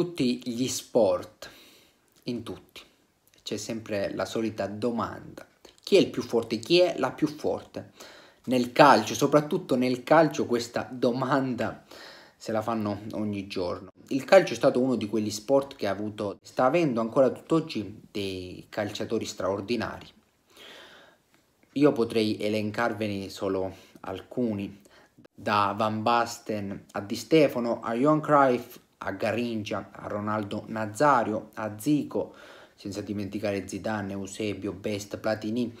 tutti gli sport, in tutti, c'è sempre la solita domanda. Chi è il più forte? Chi è la più forte? Nel calcio, soprattutto nel calcio, questa domanda se la fanno ogni giorno. Il calcio è stato uno di quegli sport che ha avuto, sta avendo ancora tutt'oggi dei calciatori straordinari. Io potrei elencarvene solo alcuni, da Van Basten a Di Stefano, a Johan Cruyff, a Garingia, a Ronaldo Nazario, a Zico, senza dimenticare Zidane, Eusebio, Best, Platini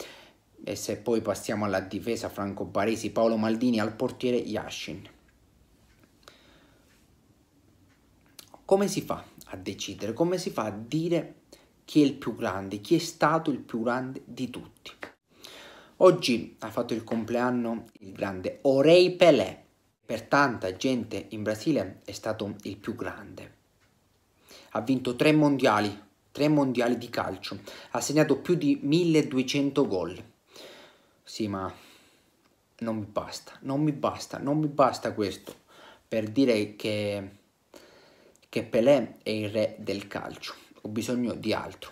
e se poi passiamo alla difesa Franco Baresi, Paolo Maldini, al portiere Yashin. Come si fa a decidere? Come si fa a dire chi è il più grande, chi è stato il più grande di tutti? Oggi ha fatto il compleanno il grande Orei Pelé, per tanta gente in Brasile è stato il più grande. Ha vinto tre mondiali, tre mondiali di calcio, ha segnato più di 1200 gol. Sì, ma non mi basta, non mi basta, non mi basta questo per dire che, che Pelé è il re del calcio. Ho bisogno di altro.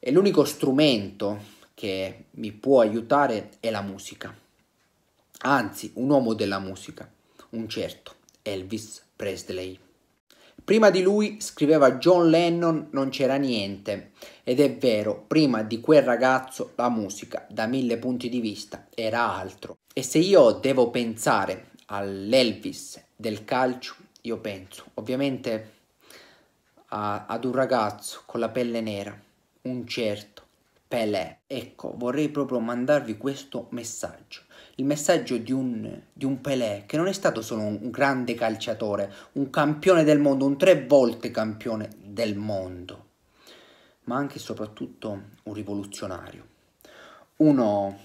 E l'unico strumento che mi può aiutare è la musica anzi un uomo della musica, un certo Elvis Presley. Prima di lui, scriveva John Lennon, non c'era niente. Ed è vero, prima di quel ragazzo la musica, da mille punti di vista, era altro. E se io devo pensare all'Elvis del calcio, io penso ovviamente a, ad un ragazzo con la pelle nera, un certo Pelé. Ecco, vorrei proprio mandarvi questo messaggio il messaggio di un, di un, Pelé che non è stato solo un, un grande calciatore, un campione del mondo, un tre volte campione del mondo, ma anche e soprattutto un rivoluzionario. Uno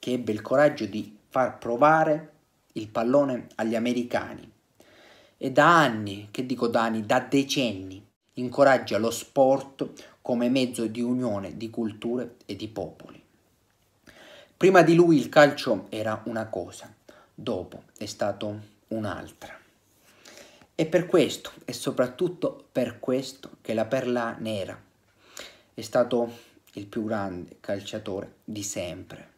che ebbe il coraggio di far provare il pallone agli americani e da anni, che dico da anni, da decenni, incoraggia lo sport come mezzo di unione di culture e di popoli. Prima di lui il calcio era una cosa, dopo è stato un'altra. E per questo e soprattutto per questo che la perla nera è stato il più grande calciatore di sempre.